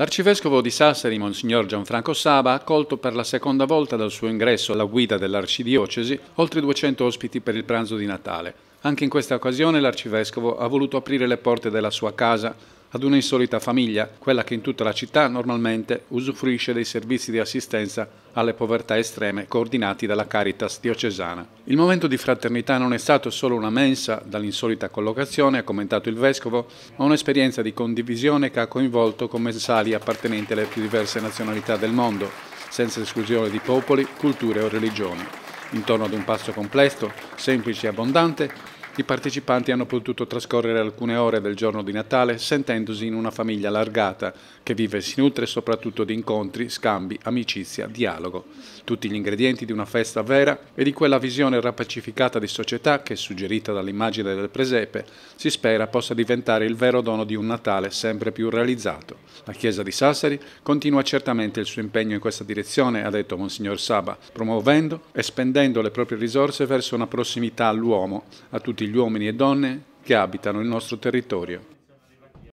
L'arcivescovo di Sassari, Monsignor Gianfranco Saba, ha accolto per la seconda volta dal suo ingresso alla guida dell'arcidiocesi oltre 200 ospiti per il pranzo di Natale. Anche in questa occasione l'arcivescovo ha voluto aprire le porte della sua casa ad un'insolita famiglia, quella che in tutta la città normalmente usufruisce dei servizi di assistenza alle povertà estreme coordinati dalla Caritas diocesana. Il momento di fraternità non è stato solo una mensa dall'insolita collocazione, ha commentato il Vescovo, ma un'esperienza di condivisione che ha coinvolto commensali appartenenti alle più diverse nazionalità del mondo, senza esclusione di popoli, culture o religioni. Intorno ad un pasto complesso, semplice e abbondante, i partecipanti hanno potuto trascorrere alcune ore del giorno di Natale sentendosi in una famiglia allargata che vive e si nutre soprattutto di incontri, scambi, amicizia, dialogo. Tutti gli ingredienti di una festa vera e di quella visione rapacificata di società che, suggerita dall'immagine del presepe, si spera possa diventare il vero dono di un Natale sempre più realizzato. La Chiesa di Sassari continua certamente il suo impegno in questa direzione, ha detto Monsignor Saba, promuovendo e spendendo le proprie risorse verso una prossimità all'uomo, a tutti gli gli uomini e donne che abitano il nostro territorio.